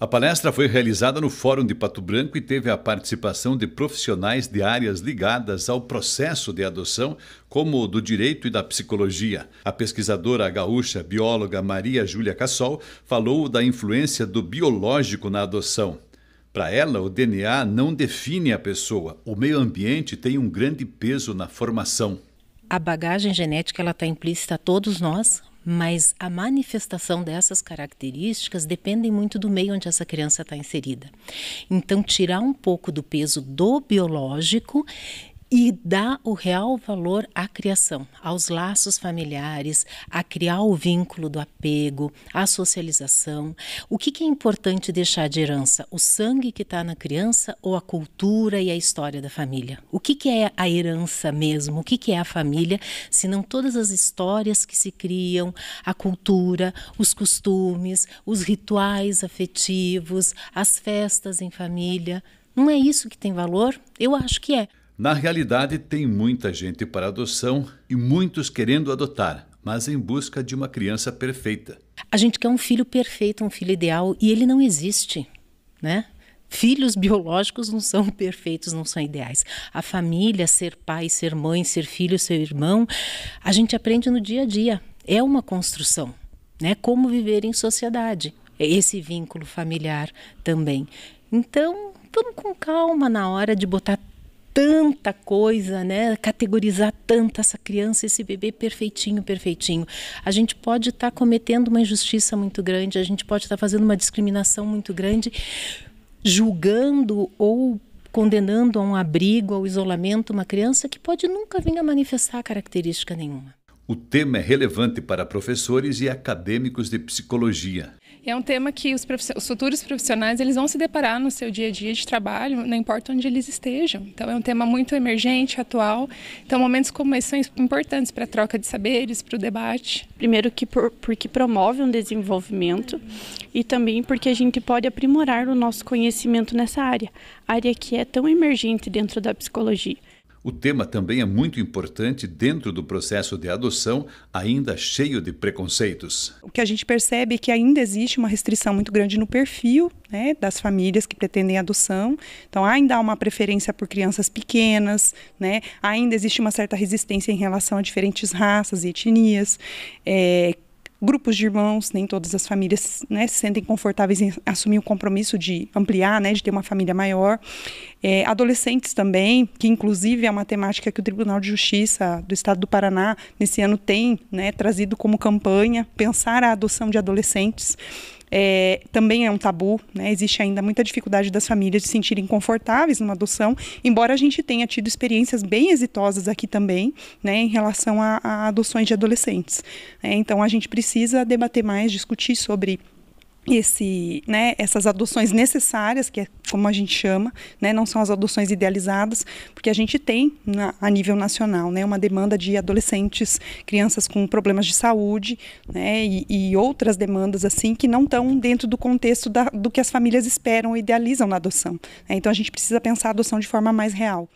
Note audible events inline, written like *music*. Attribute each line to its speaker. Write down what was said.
Speaker 1: A palestra foi realizada no Fórum de Pato Branco e teve a participação de profissionais de áreas ligadas ao processo de adoção, como do direito e da psicologia. A pesquisadora gaúcha bióloga Maria Júlia Cassol falou da influência do biológico na adoção. Para ela, o DNA não define a pessoa. O meio ambiente tem um grande peso na formação.
Speaker 2: A bagagem genética ela está implícita a todos nós, mas a manifestação dessas características dependem muito do meio onde essa criança está inserida. Então, tirar um pouco do peso do biológico e dá o real valor à criação, aos laços familiares, a criar o vínculo do apego, à socialização. O que, que é importante deixar de herança? O sangue que está na criança ou a cultura e a história da família? O que, que é a herança mesmo? O que, que é a família? Se não todas as histórias que se criam, a cultura, os costumes, os rituais afetivos, as festas em família. Não é isso que tem valor? Eu acho que é.
Speaker 1: Na realidade, tem muita gente para adoção e muitos querendo adotar, mas em busca de uma criança perfeita.
Speaker 2: A gente quer um filho perfeito, um filho ideal, e ele não existe, né? Filhos *laughs* biológicos não são perfeitos, não são ideais. A família, ser pai, ser mãe, ser filho, ser irmão, a gente aprende no dia a dia. É uma construção, né? Como viver em sociedade. É esse vínculo familiar também. Então, vamos com calma na hora de botar tanta coisa, né? Categorizar tanto essa criança, esse bebê perfeitinho, perfeitinho. A gente pode estar tá cometendo uma injustiça muito grande, a gente pode estar tá fazendo uma discriminação muito grande, julgando ou condenando a um abrigo, ao isolamento, uma criança que pode nunca vir a manifestar característica nenhuma.
Speaker 1: O tema é relevante para professores e acadêmicos de psicologia.
Speaker 2: É um tema que os, os, futuros
Speaker 3: profissionais eles vão se deparar no seu dia a dia de trabalho, não importa onde eles estejam. Então é um tema muito emergente, atual. Então momentos como esse são importantes para a troca de saberes, para o debate. Primeiro que por, porque promove um desenvolvimento e também porque a gente pode aprimorar o nosso conhecimento nessa área, área que é tão emergente dentro da psicologia.
Speaker 1: O tema também é muito importante dentro do processo de adoção, ainda cheio de preconceitos. O
Speaker 3: que a gente percebe é que ainda existe uma restrição muito grande no perfil né, das famílias que pretendem adoção. Então, ainda há uma preferência por crianças pequenas, né, ainda existe uma certa resistência em relação a diferentes raças e etnias. É, grupos de irmãos, nem todas as famílias né, se sentem confortáveis em assumir o compromisso de ampliar, né, de ter uma família maior. É, adolescentes também, que inclusive é uma temática que o Tribunal de Justiça do Estado do Paraná, nesse ano, tem né, trazido como campanha pensar a adoção de adolescentes. É, também é um tabu, né? existe ainda muita dificuldade das famílias de se sentirem confortáveis numa adoção, embora a gente tenha tido experiências bem exitosas aqui também, né, em relação a, a adoções de adolescentes. É, então a gente precisa debater mais, discutir sobre esse, né, essas adoções necessárias, que é como a gente chama, né, não são as adoções idealizadas, porque a gente tem na, a nível nacional né, uma demanda de adolescentes, crianças com problemas de saúde né, e, e outras demandas assim que não estão dentro do contexto da, do que as famílias esperam ou idealizam na adoção. Né? Então a gente precisa pensar a adoção de forma mais real.